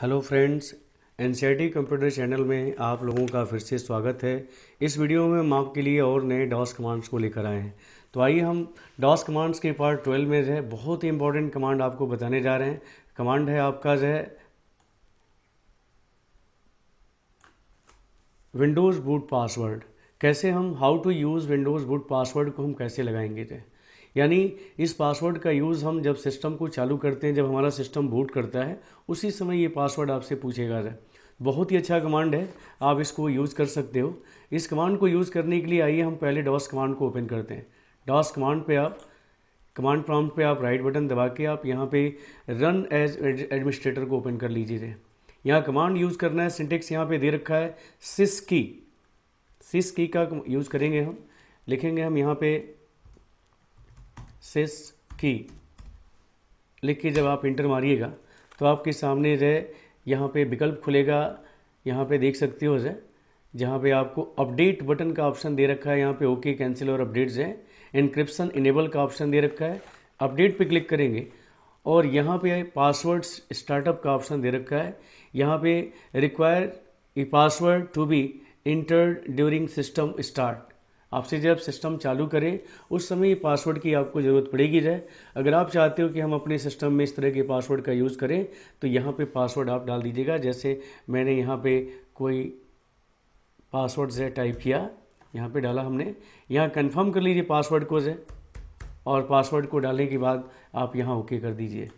hello friends N computer channel में आप लोगों का फिर से स्वागत है इस वीडियो में हम आपके लिए और नए डॉस कमांड्स को लेकर आए हैं तो आइए हम डॉस कमांड्स के पार्ट ट्वेल्व में जो है बहुत ही इंपॉर्टेंट कमांड आपको बताने जा रहे हैं कमांड है आपका जो है विंडोज़ बूट पासवर्ड कैसे हम how to use Windows boot password को हम कैसे लगाएंगे जो यानी इस पासवर्ड का यूज़ हम जब सिस्टम को चालू करते हैं जब हमारा सिस्टम बूट करता है उसी समय ये पासवर्ड आपसे पूछेगा बहुत ही अच्छा कमांड है आप इसको यूज़ कर सकते हो इस कमांड को यूज़ करने के लिए आइए हम पहले डॉस कमांड को ओपन करते हैं डॉस कमांड पे आप कमांड प्रॉम्प्ट पे आप राइट बटन दबा के आप यहाँ पे रन एज एडमिनिस्ट्रेटर को ओपन कर लीजिए यहाँ कमांड यूज़ करना है सिंटेक्स यहाँ पे दे रखा है सिस की सिस की का यूज़ करेंगे हम लिखेंगे हम यहाँ पे सिस की लिख के जब आप इंटर मारिएगा तो आपके सामने जो है यहाँ पे विकल्प खुलेगा यहाँ पे देख सकते हो जो जहाँ पे आपको अपडेट बटन का ऑप्शन दे रखा है यहाँ पे ओके कैंसिल और अपडेट्स हैं इनक्रिप्सन इनेबल का ऑप्शन दे रखा है अपडेट पे क्लिक करेंगे और यहाँ पे पासवर्ड्स स्टार्टअप का ऑप्शन दे रखा है यहाँ पे require a password to be enter during system start आपसे जब सिस्टम चालू करें उस समय ये पासवर्ड की आपको ज़रूरत पड़ेगी जाए अगर आप चाहते हो कि हम अपने सिस्टम में इस तरह के पासवर्ड का यूज़ करें तो यहाँ पे पासवर्ड आप डाल दीजिएगा जैसे मैंने यहाँ पे कोई पासवर्ड जै टाइप किया यहाँ पे डाला हमने यहाँ कंफर्म कर लीजिए पासवर्ड को जै और पासवर्ड को डालने के बाद आप यहाँ ओके कर दीजिए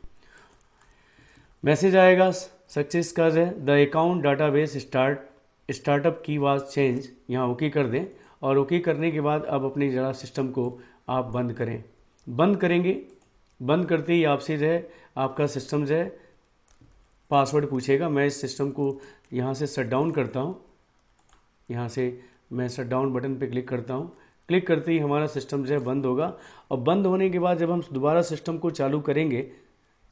मैसेज आएगा सक्सेस का जै the account data start startup की वाज चेंज यहाँ ओके कर दें और ओके करने के बाद अब अपने जरा सिस्टम को आप बंद करें बंद करेंगे बंद करते ही आपसे जो है आपका सिस्टम जो है पासवर्ड पूछेगा मैं इस सिस्टम को यहाँ से शट डाउन करता हूँ यहाँ से मैं शट डाउन बटन पे क्लिक करता हूँ क्लिक करते ही हमारा सिस्टम जो है बंद होगा और बंद होने के बाद जब हम दोबारा सिस्टम को चालू करेंगे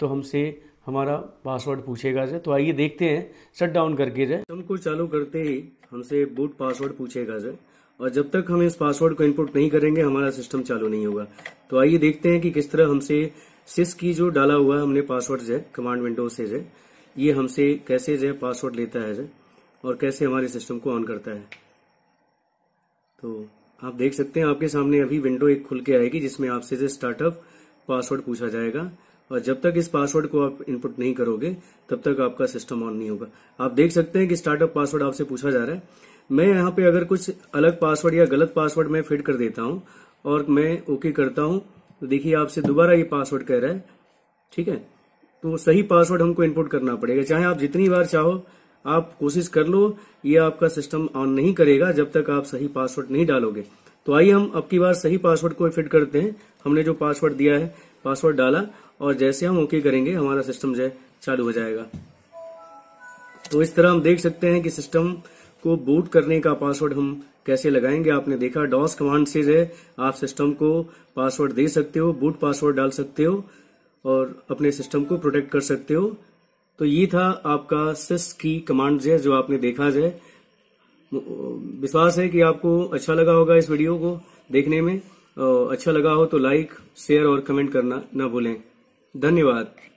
तो हमसे हमारा पासवर्ड पूछेगा जो तो आइए देखते हैं शट डाउन करके जो सिस्टम को चालू करते ही हमसे बूट पासवर्ड पूछेगा जो और जब तक हम इस पासवर्ड को इनपुट नहीं करेंगे हमारा सिस्टम चालू नहीं होगा तो आइए देखते हैं कि किस तरह हमसे सिस की जो डाला हुआ है हमने पासवर्ड जो कमांड विंडो से जो ये हमसे कैसे जो पासवर्ड लेता है जो और कैसे हमारे सिस्टम को ऑन करता है तो आप देख सकते हैं आपके सामने अभी विंडो एक खुल के आएगी जिसमें आपसे जो स्टार्टअप पासवर्ड पूछा जाएगा और जब तक इस पासवर्ड को आप इनपुट नहीं करोगे तब तक आपका सिस्टम ऑन नहीं होगा आप देख सकते हैं कि स्टार्टअप पासवर्ड आपसे पूछा जा रहा है मैं यहाँ पे अगर कुछ अलग पासवर्ड या गलत पासवर्ड मैं फिट कर देता हूँ और मैं ओके करता हूँ तो देखिए आपसे दोबारा ये पासवर्ड कह रहा है ठीक है तो सही पासवर्ड हमको इनपुट करना पड़ेगा चाहे आप जितनी बार चाहो आप कोशिश कर लो ये आपका सिस्टम ऑन नहीं करेगा जब तक आप सही पासवर्ड नहीं डालोगे तो आइए हम अब बार सही पासवर्ड को फिट करते हैं हमने जो पासवर्ड दिया है पासवर्ड डाला और जैसे हम ओके करेंगे हमारा सिस्टम जो चालू हो जाएगा तो इस तरह हम देख सकते हैं कि सिस्टम को बूट करने का पासवर्ड हम कैसे लगाएंगे आपने देखा डॉस कमांड से है आप सिस्टम को पासवर्ड दे सकते हो बूट पासवर्ड डाल सकते हो और अपने सिस्टम को प्रोटेक्ट कर सकते हो तो ये था आपका सिस की कमांड है जो आपने देखा है विश्वास है कि आपको अच्छा लगा होगा इस वीडियो को देखने में अच्छा लगा हो तो लाइक शेयर और कमेंट करना न भूलें धन्यवाद